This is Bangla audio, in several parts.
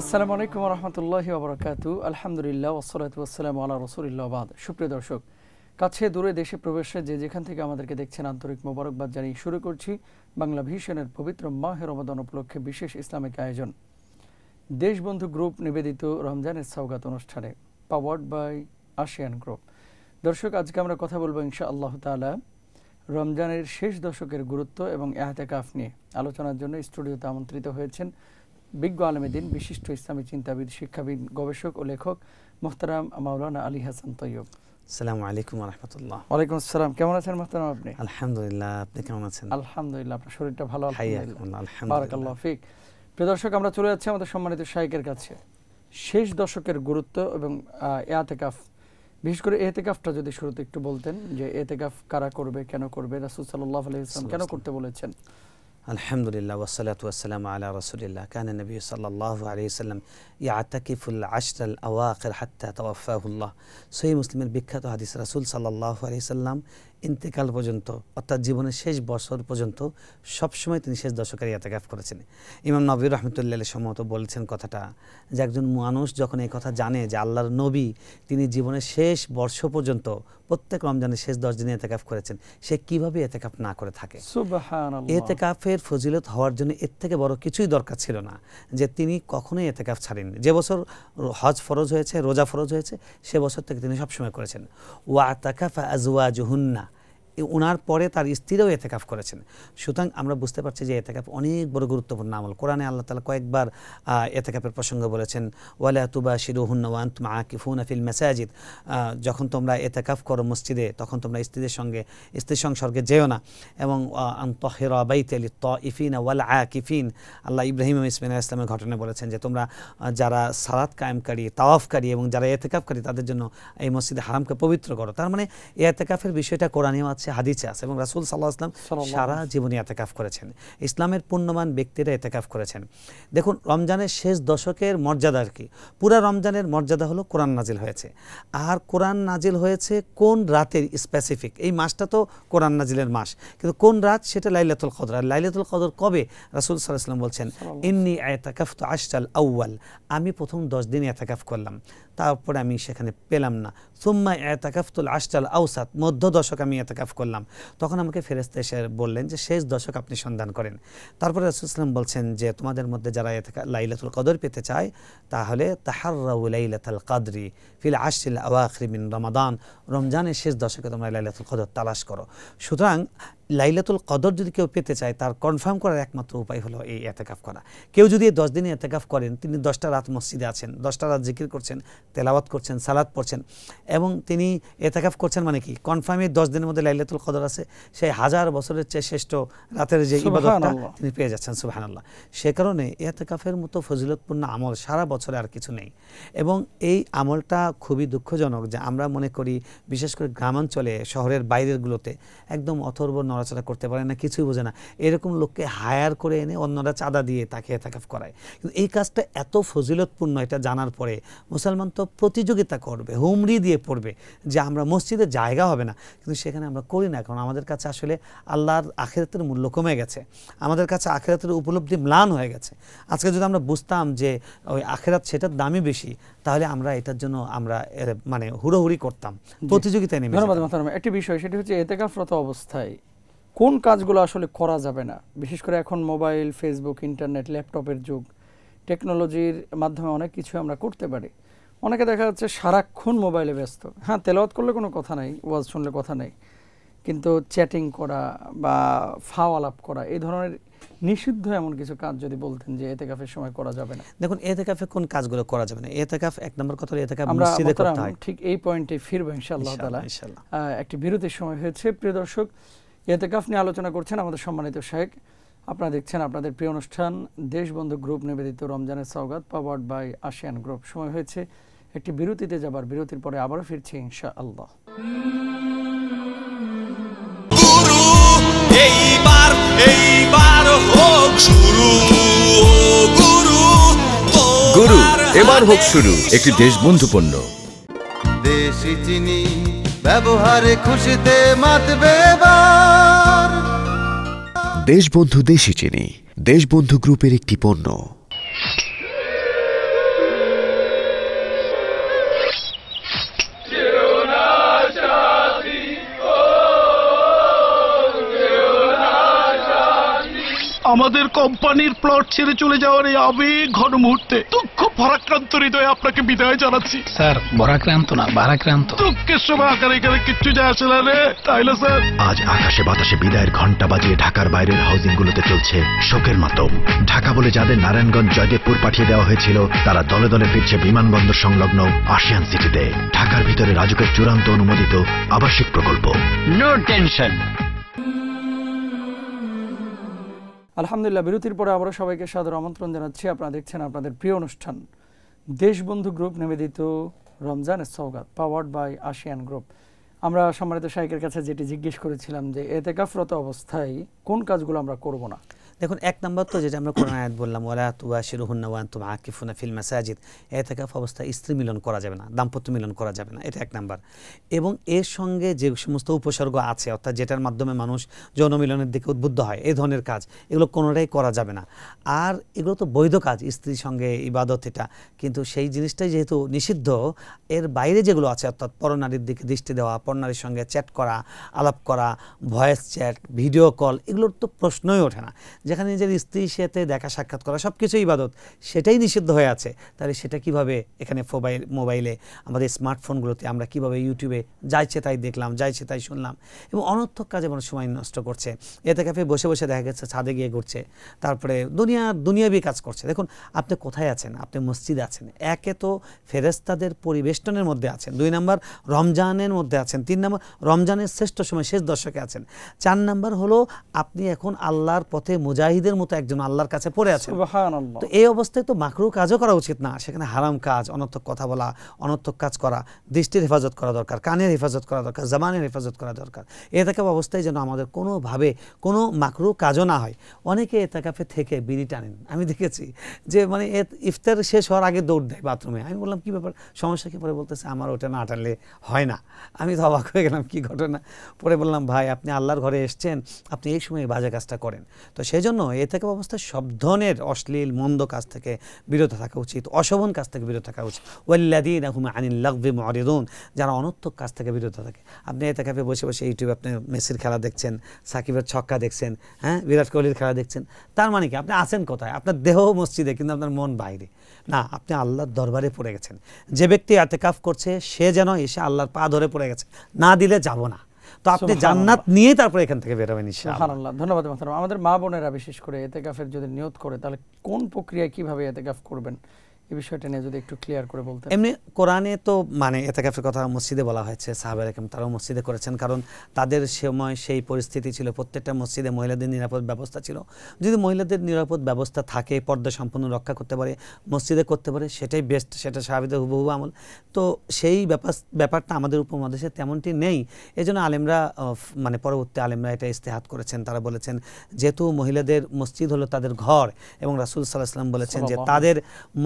আসসালামু আলাইকুম রহমতুল্লাহি ওবরাকাতু আলহামদুলিল্লাহ ওসলাত ওসালাম আল্লাহ রসুলিল্লাহবাদ সুপ্রিয় দর্শক কাছে দূরে দেশে প্রবেশে যে যেখান থেকে আমাদেরকে দেখছেন আন্তরিক মোবারকবাদ জানিয়ে শুরু করছি বাংলা ভিশনের পবিত্র মাহে রমাদান উপলক্ষে বিশেষ ইসলামিক আয়োজন দেশবন্ধু গ্রুপ নিবেদিত রমজানের সওগাত অনুষ্ঠানে পাওয়ার্ড বাই আসিয়ান গ্রুপ দর্শক আজকে আমরা কথা বলবো ইনশা আল্লাহ তালা রমজানের শেষ দশকের গুরুত্ব এবং এহাতে কাফ নিয়ে আলোচনার জন্য স্টুডিওতে আমন্ত্রিত হয়েছেন বিজ্ঞ আলমেদিন বিশিষ্ট ইসলামী চিন্তাবিদ শিক্ষাবিদ গবেষক ও লেখক মোহতারাম মাওলানা আলী হাসান তৈয়ব আলাইকুম রহমতুল্লাহ ওয়ালাইকুম আসসালাম কেমন আছেন মোহতারাম আপনি আলহামদুলিল্লাহ আপনি কেমন আছেন আলহামদুলিল্লাহ আপনার শরীরটা ভালো আলহামদুলিল্লাহ ফিক প্রিয় দর্শক আমরা চলে যাচ্ছি আমাদের সম্মানিত শাইকের কাছে শেষ দশকের গুরুত্ব এবং এতেকাফ বিশেষ করে এতেকাফটা যদি শুরুতে একটু বলতেন যে এতেকাফ কারা করবে কেন করবে রাসুল সাল্লাহ কেন করতে বলেছেন আলহামদুলিল্লাহ ওসালাত ওয়াসালাম আলা রসুলিল্লাহ কান নবী সাল্লাহ আলিয়াল্লাম ইয়াতাকিফুল আশরাল আওয়াকের হাত্তা তওয়াফাহুল্লাহ সহি মুসলিমের বিখ্যাত হাদিস রাসুল সাল্লাহ আলিয়াল্লাম ইন্তেকাল পর্যন্ত অর্থাৎ জীবনের শেষ বছর পর্যন্ত সবসময় তিনি শেষ দশকের ইয়াতাকাফ করেছেন ইমাম নবী রহমতুল্লাহ সম্মত বলছেন কথাটা যে একজন মানুষ যখন এই কথা জানে যে আল্লাহর নবী তিনি জীবনের শেষ বর্ষ পর্যন্ত প্রত্যেক রমজানের শেষ দশ দিন এতেকাফ করেছেন সে কীভাবে এতেকাফ না করে থাকে এতেকাফে এতেকাফের ফজিলত হওয়ার জন্য এর থেকে বড় কিছুই দরকার ছিল না যে তিনি কখনোই এতেকাফ ছাড়েননি যে বছর হজ ফরজ হয়েছে রোজা ফরজ হয়েছে সে বছর থেকে তিনি সবসময় করেছেন ওয়া তাকাফা আজওয়া জুহুন্না ওনার পরে তার স্ত্রীও এতেকাফ করেছেন সুতরাং আমরা বুঝতে পারছি যে এতেকাফ অনেক বড় গুরুত্বপূর্ণ আমল কোরআনে আল্লাহ তালা কয়েকবার এতেকাফের প্রসঙ্গ বলেছেন ওয়ালা তুবা শিরুহুন্নওয়ান্ত মা আকিফুন আফিল মেসাজিদ যখন তোমরা এতেকাফ করো মসজিদে তখন তোমরা স্ত্রীদের সঙ্গে স্ত্রীর সংসর্গে যেও না এবং আবাইতে আলী ত ইফিন আয়া আকিফিন আল্লাহ ইব্রাহিম ইসমিন ইসলামের ঘটনা বলেছেন যে তোমরা যারা সালাদ কায়েমকারী তাওয়াফকারী এবং যারা এতেকাফকারী তাদের জন্য এই মসজিদে হারামকে পবিত্র করো তার মানে এতেকাফের বিষয়টা কোরআনেও আছে আছে হাদিসে আছে এবং রাসুল সাল্লাহ আসলাম সারা জীবনে এতেকাফ করেছেন ইসলামের পূর্ণমান ব্যক্তিরা এতেকাফ করেছেন দেখুন রমজানের শেষ দশকের মর্যাদা আর কি পুরা রমজানের মর্যাদা হলো কোরআন নাজিল হয়েছে আর কোরআন নাজিল হয়েছে কোন রাতের স্পেসিফিক এই মাসটা তো কোরআন নাজিলের মাস কিন্তু কোন রাত সেটা লাইলাতুল কদর আর লাইলাতুল কদর কবে রাসুল সাল্লাহ আসলাম বলছেন ইন্নি এতেকাফ তো আশাল আউ্য়াল আমি প্রথম দশ দিন এতাকাফ করলাম তারপরে আমি সেখানে পেলাম না সুম্মা এতাকাফতুল আশটাল আউসাত মধ্য দশক আমি এতাকাফ করলাম তখন আমাকে ফেরেস্তা এসে বললেন যে শেষ দশক আপনি সন্ধান করেন তারপরে ইসলাম বলছেন যে তোমাদের মধ্যে যারা লাইলাতুল কদর পেতে চায় তাহলে তাহারাউলাইলাতাল কাদরি ফিল আশিল আওয়াখরি রমাদান রমজানের শেষ দশকে তোমরা লাইলাতুল কদর তালাশ করো সুতরাং লাইলাতুল কদর যদি কেউ পেতে চায় তার কনফার্ম করার একমাত্র উপায় হলো এই এতেকাফ করা কেউ যদি দশ দিনে এতেকাফ করেন তিনি দশটা রাত মসজিদে আছেন দশটা রাত জিকির করছেন তেলাওয়াত করছেন সালাদ পড়ছেন এবং তিনি এতেকাফ করছেন মানে কি কনফার্মে দশ দিনের মধ্যে লাইলাতুল কদর আছে সেই হাজার বছরের চেয়ে শ্রেষ্ঠ রাতের যে ইবাদতটা তিনি পেয়ে যাচ্ছেন সুবাহানাল্লাহ সে কারণে এতেকাফের মতো ফজিলতপূর্ণ আমল সারা বছরে আর কিছু নেই এবং এই আমলটা খুবই দুঃখজনক যে আমরা মনে করি বিশেষ করে গ্রামাঞ্চলে শহরের বাইরেরগুলোতে একদম অথর্ব নড়াচড়া করতে পারে না কিছুই বোঝে না এরকম লোককে হায়ার করে এনে অন্যরা চাঁদা দিয়ে তাকে তাকে করায় কিন্তু এই কাজটা এত ফজিলতপূর্ণ এটা জানার পরে মুসলমান তো প্রতিযোগিতা করবে হুমড়ি দিয়ে পড়বে যে আমরা মসজিদে জায়গা হবে না কিন্তু সেখানে আমরা করি না কারণ আমাদের কাছে আসলে আল্লাহর আখেরাতের মূল্য কমে গেছে আমাদের কাছে আখেরাতের উপলব্ধি ম্লান হয়ে গেছে আজকে যদি আমরা বুঝতাম যে ওই আখেরাত সেটার দামই বেশি তাহলে আমরা এটার জন্য আমরা মানে হুড়োহুড়ি করতাম প্রতিযোগিতা নেমে ধন্যবাদ একটি বিষয় সেটি হচ্ছে এতেকাফরত অবস্থায় কোন কাজগুলো আসলে করা যাবে না বিশেষ করে এখন মোবাইল ফেসবুক ইন্টারনেট ল্যাপটপের যুগ টেকনোলজির মাধ্যমে অনেক কিছু আমরা করতে পারি অনেকে দেখা যাচ্ছে সারাক্ষণ মোবাইলে ব্যস্ত হ্যাঁ তেলওয়াত করলে কোনো কথা নাই ওয়াজ শুনলে কথা নেই কিন্তু চ্যাটিং করা বা ফাও আলাপ করা এই ধরনের নিষিদ্ধ এমন কিছু কাজ যদি বলতেন যে এতে কাফের সময় করা যাবে না দেখুন এতে কাফে কোন কাজগুলো করা যাবে না এতে কাফ এক নম্বর কথা এতেকাফ মসজিদে করতে হয় ঠিক এই পয়েন্টে ফিরবো ইনশাআল্লাহ তাআলা ইনশাআল্লাহ একটি বিরতির সময় হয়েছে প্রিয় দর্শক এতেকাফ নিয়ে আলোচনা করছেন আমাদের সম্মানিত শেখ আপনারা দেখছেন আপনাদের প্রিয় অনুষ্ঠান দেশবন্ধু গ্রুপ নিবেদিত রমজানের সৌগাত পাওয়ার্ড বাই আসিয়ান গ্রুপ সময় হয়েছে একটি বিরতিতে যাবার বিরতির পরে আবারও ফিরছি ইনশা আল্লাহ গুরু এবার হোক শুরু একটি দেশবন্ধু পণ্য দেশি চিনি ব্যবহারে খুশিতে মাতবে দেশবন্ধু দেশে চিনি দেশবন্ধু গ্রুপের একটি পণ্য আমাদের কোম্পানির প্লট ছেড়ে চলে যাওয়ার এই আবেগ ঘন মুহূর্তে দুঃখ ভরাক্রান্ত হৃদয়ে আপনাকে বিদায় জানাচ্ছি স্যার ভরাক্রান্ত না ভারাক্রান্ত দুঃখের সময় আকার এখানে কিচ্ছু যায় আসে না রে তাই না স্যার আজ আকাশে বাতাসে বিদায়ের ঘন্টা বাজিয়ে ঢাকার বাইরের হাউজিং গুলোতে চলছে শোকের মতো ঢাকা বলে যাদের নারায়ণগঞ্জ জয়দেবপুর পাঠিয়ে দেওয়া হয়েছিল তারা দলে দলে ফিরছে বিমানবন্দর সংলগ্ন আসিয়ান সিটিতে ঢাকার ভিতরে রাজুকের চূড়ান্ত অনুমোদিত আবাসিক প্রকল্প নো টেনশন আলহামদুলিল্লাহ বিরতির পরে আবারও সবাইকে সাদর আমন্ত্রণ জানাচ্ছি আপনারা দেখছেন আপনাদের প্রিয় অনুষ্ঠান দেশবন্ধু গ্রুপ নিবেদিত রমজান সৌগাত পাওয়ার্ড বাই আসিয়ান গ্রুপ আমরা সম্মানিত শাইকের কাছে যেটি জিজ্ঞেস করেছিলাম যে এতেকাফরত অবস্থায় কোন কাজগুলো আমরা করব না দেখুন এক নম্বর তো যেটা আমরা কোরআন আয়াত বললাম ওলা তুয়া শিরুহুন্না ওয়ান তুম আকিফুনা ফিল মাসাজিদ এ থেকে অবস্থায় স্ত্রী মিলন করা যাবে না দাম্পত্য মিলন করা যাবে না এটা এক নাম্বার এবং এর সঙ্গে যে সমস্ত উপসর্গ আছে অর্থাৎ যেটার মাধ্যমে মানুষ যৌনমিলনের দিকে উদ্বুদ্ধ হয় এই ধরনের কাজ এগুলো কোনোটাই করা যাবে না আর এগুলো তো বৈধ কাজ স্ত্রীর সঙ্গে ইবাদত এটা কিন্তু সেই জিনিসটাই যেহেতু নিষিদ্ধ এর বাইরে যেগুলো আছে অর্থাৎ পরনারীর দিকে দৃষ্টি দেওয়া পরনারীর সঙ্গে চ্যাট করা আলাপ করা ভয়েস চ্যাট ভিডিও কল এগুলোর তো প্রশ্নই ওঠে না যেখানে নিজের স্ত্রীর সাথে দেখা সাক্ষাৎ করা সব কিছুই ইবাদত সেটাই নিষিদ্ধ হয়ে আছে তাহলে সেটা কিভাবে এখানে মোবাইল মোবাইলে আমাদের স্মার্টফোনগুলোতে আমরা কিভাবে ইউটিউবে যাইছে তাই দেখলাম যাইছে তাই শুনলাম এবং অনর্থক কাজে মানুষ সময় নষ্ট করছে এতে কাপে বসে বসে দেখা গেছে ছাদে গিয়ে ঘুরছে তারপরে দুনিয়া দুনিয়াবি কাজ করছে দেখুন আপনি কোথায় আছেন আপনি মসজিদে আছেন একে তো ফেরেস্তাদের পরিবেষ্টনের মধ্যে আছেন দুই নম্বর রমজানের মধ্যে আছেন তিন নম্বর রমজানের শ্রেষ্ঠ সময় শেষ দশকে আছেন চার নম্বর হলো আপনি এখন আল্লাহর পথে মুজাহিদের মতো একজন আল্লাহর কাছে পড়ে আছে তো এই অবস্থায় তো মাকরু কাজও করা উচিত না সেখানে হারাম কাজ অনর্থক কথা বলা অনর্থক কাজ করা দৃষ্টির হেফাজত করা দরকার কানের হেফাজত করা দরকার জামানের হেফাজত করা দরকার থাকা অবস্থায় যেন আমাদের কোনোভাবে কোনো মাকরু কাজও না হয় অনেকে এতেকাপে থেকে বিড়ি টানেন আমি দেখেছি যে মানে ইফতার শেষ হওয়ার আগে দৌড় দেয় বাথরুমে আমি বললাম কী ব্যাপার সমস্যা কি পরে বলতেছে আমার ওটা না টানলে হয় না আমি তো অবাক হয়ে গেলাম কি ঘটনা পরে বললাম ভাই আপনি আল্লাহর ঘরে এসছেন আপনি এই সময় বাজে কাজটা করেন তো সেই জন্য এ থেকে অবস্থায় সব ধরনের অশ্লীল মন্দ কাজ থেকে বিরত থাকা উচিত অশোভন কাজ থেকে বিরত থাকা উচিত ওয়াল্লাদিন আনিল লাগবে মরিদুন যারা অনর্থক কাজ থেকে বিরত থাকে আপনি এতে কাপে বসে বসে ইউটিউবে আপনি মেসির খেলা দেখছেন সাকিবের ছক্কা দেখছেন হ্যাঁ বিরাট কোহলির খেলা দেখছেন তার মানে কি আপনি আছেন কোথায় আপনার দেহ মসজিদে কিন্তু আপনার মন বাইরে না আপনি আল্লাহর দরবারে পড়ে গেছেন যে ব্যক্তি কাফ করছে সে যেন এসে আল্লাহর পা ধরে পড়ে গেছে না দিলে যাব না তো আপনি জান্নাত নিয়ে তারপরে এখান থেকে বেরোবেন ইনশাআল্লাহ ধন্যবাদ মাহতারাম আমাদের মা বোনেরা বিশেষ করে এতেকাফের যদি নিয়ত করে তাহলে কোন প্রক্রিয়ায় কিভাবে এতেকাফ করবেন এই বিষয়টা নিয়ে যদি একটু ক্লিয়ার করে বলতেন এমনি কোরআনে তো মানে এতেকাফের কথা মসজিদে বলা হয়েছে সাহাবের একম তারাও মসজিদে করেছেন কারণ তাদের সময় সেই পরিস্থিতি ছিল প্রত্যেকটা মসজিদে মহিলাদের নিরাপদ ব্যবস্থা ছিল যদি মহিলাদের নিরাপদ ব্যবস্থা থাকে পর্দা সম্পূর্ণ রক্ষা করতে পারে মসজিদে করতে পারে সেটাই বেস্ট সেটা সাহাবিদের হুবহু আমল তো সেই ব্যাপার ব্যাপারটা আমাদের উপমহাদেশে তেমনটি নেই এজন্য আলেমরা মানে পরবর্তী আলেমরা এটা ইস্তেহাত করেছেন তারা বলেছেন যেহেতু মহিলাদের মসজিদ হলো তাদের ঘর এবং রাসুল সাল্লাহ সাল্লাম বলেছেন যে তাদের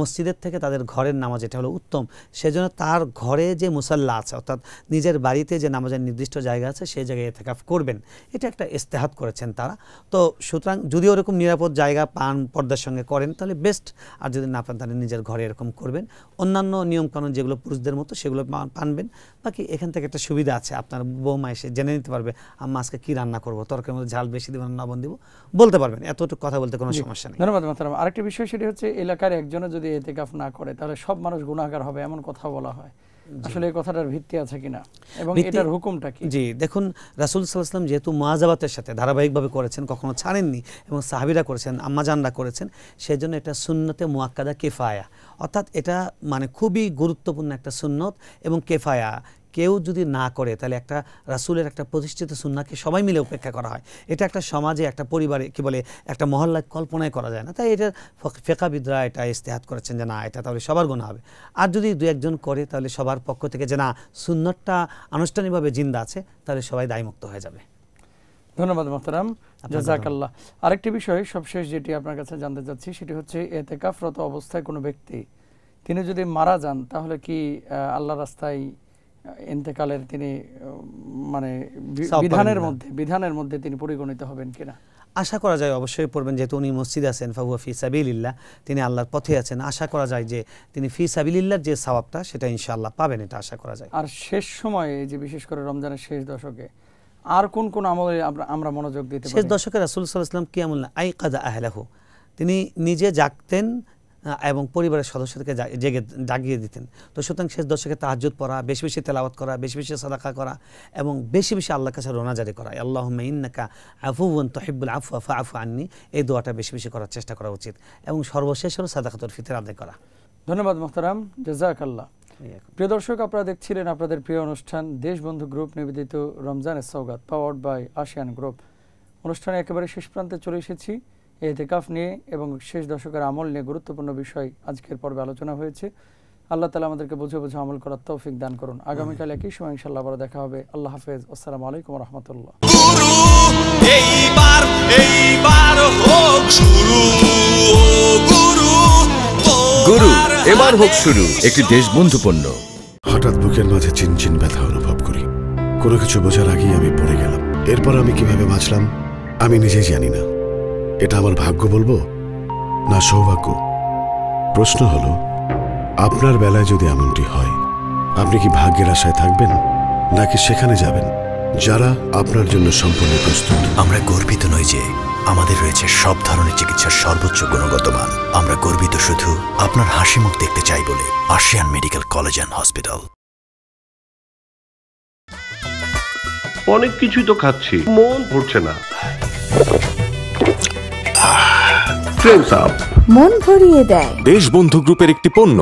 মসজিদে মসজিদের থেকে তাদের ঘরের নামাজ এটা হলো উত্তম সেজন্য তার ঘরে যে মুসাল্লা আছে অর্থাৎ নিজের বাড়িতে যে নামাজের নির্দিষ্ট জায়গা আছে সেই জায়গায় এতেকাফ করবেন এটা একটা ইস্তেহাত করেছেন তারা তো সুতরাং যদি ওরকম নিরাপদ জায়গা পান পর্দার সঙ্গে করেন তাহলে বেস্ট আর যদি না পান তাহলে নিজের ঘরে এরকম করবেন অন্যান্য নিয়মকানুন যেগুলো পুরুষদের মতো সেগুলো পানবেন বাকি এখান থেকে একটা সুবিধা আছে আপনার বৌমা এসে জেনে নিতে পারবে আমি আজকে কী রান্না করবো তরকারির মধ্যে ঝাল বেশি দেবো না বন দিব বলতে পারবেন এতটুকু কথা বলতে কোনো সমস্যা নেই ধন্যবাদ মাতারাম আরেকটি বিষয় সেটি হচ্ছে এলাকার একজনে যদি এতে এতেকাফ না করে তাহলে সব মানুষ গুণাগার হবে এমন কথা বলা হয় আসলে এই কথাটার ভিত্তি আছে কিনা এবং এটার হুকুমটা কি জি দেখুন রাসুল সাল্লাহাম যেহেতু মাজাবাতের সাথে ধারাবাহিকভাবে করেছেন কখনো ছাড়েননি এবং সাহাবিরা করেছেন আম্মাজানরা করেছেন জন্য এটা সুন্নতে মোয়াক্কাদা কেফায়া অর্থাৎ এটা মানে খুবই গুরুত্বপূর্ণ একটা সুন্নত এবং কেফায়া কেউ যদি না করে তাহলে একটা রাসুলের একটা প্রতিষ্ঠিত সুন্নাকে সবাই মিলে উপেক্ষা করা হয় এটা একটা সমাজে একটা পরিবারে কি বলে একটা মহল্লায় কল্পনায় করা যায় না তাই এটা ফেকাবিদরা এটা ইস্তেহাত করেছেন যে না এটা তাহলে সবার গুণ হবে আর যদি দু একজন করে তাহলে সবার পক্ষ থেকে যে না সুন্নারটা আনুষ্ঠানিকভাবে জিন্দা আছে তাহলে সবাই দায়মুক্ত হয়ে যাবে ধন্যবাদ মোহতারাম জাজাকাল্লাহ আরেকটি বিষয় সবশেষ যেটি আপনার কাছে জানতে চাচ্ছি সেটি হচ্ছে কাফরত অবস্থায় কোনো ব্যক্তি তিনি যদি মারা যান তাহলে কি আল্লাহ রাস্তায় ইন্তেকালের তিনি মানে বিধানের মধ্যে বিধানের মধ্যে তিনি পরিগণিত হবেন কিনা আশা করা যায় অবশ্যই পড়বেন যেহেতু উনি মসজিদ আছেন ফাহুয়া ফি সাবিল্লাহ তিনি আল্লাহর পথে আছেন আশা করা যায় যে তিনি ফি সাবিল্লার যে সবাবটা সেটা ইনশাআল্লাহ পাবেন এটা আশা করা যায় আর শেষ সময়ে যে বিশেষ করে রমজানের শেষ দশকে আর কোন কোন আমলে আমরা মনোযোগ দিতে শেষ দশকে রাসুল সাল্লাহ কি আমল না আই কাদা আহলাহ তিনি নিজে জাগতেন এবং পরিবারের সদস্যদেরকে জেগে জাগিয়ে দিতেন তো সুতরাং শেষ দশকে তাহাজুদ পড়া বেশি বেশি তেলাওয়াত করা বেশি বেশি সাদাকা করা এবং বেশি বেশি আল্লাহ কাছে রোনাজারি করা আল্লাহ ইন্নাকা আফুবন তহিবুল আফু আফা আফু আননি এই দোয়াটা বেশি বেশি করার চেষ্টা করা উচিত এবং সর্বশেষ হলো সাদাকাতুল ফিতর আদায় করা ধন্যবাদ মোহতারাম আল্লাহ প্রিয় দর্শক আপনারা দেখছিলেন আপনাদের প্রিয় অনুষ্ঠান দেশবন্ধু গ্রুপ নিবেদিত রমজানের সৌগাত পাওয়ার্ড বাই আসিয়ান গ্রুপ অনুষ্ঠানে একেবারে শেষ প্রান্তে চলে এসেছি এতেকাফ নিয়ে এবং শেষ দশকের আমল নিয়ে গুরুত্বপূর্ণ বিষয় আজকের পর্বে আলোচনা হয়েছে আল্লাহ তালা আমাদেরকে বুঝে বুঝে আমল করার তৌফিক দান করুন আগামীকাল একই সময় ইনশাল্লাহ আবার দেখা হবে আল্লাহ হাফেজ আসসালামু আলাইকুম রহমতুল্লাহ এইবার গুরু এবার হোক শুরু একটি দেশ বন্ধু হঠাৎ বুকের মাঝে চিনচিন ব্যথা অনুভব করি কোনো কিছু বোঝার আগেই আমি পড়ে গেলাম এরপর আমি কিভাবে বাঁচলাম আমি নিজেই জানি না এটা আমার ভাগ্য বলবো না সৌভাগ্য প্রশ্ন হলো আপনার বেলায় যদি এমনটি হয় আপনি কি ভাগ্যের আশায় থাকবেন নাকি সেখানে যাবেন যারা আপনার জন্য সম্পূর্ণ প্রস্তুত আমরা গর্বিত নই যে আমাদের রয়েছে সব ধরনের চিকিৎসার সর্বোচ্চ গুণগত মান আমরা গর্বিত শুধু আপনার হাসি মুখ দেখতে চাই বলে Asian medical college and hospital অনেক কিছুই তো খাচ্ছি মন ভরছে না মন ভরিয়ে দেয় দেশবন্ধু গ্রুপের একটি পণ্য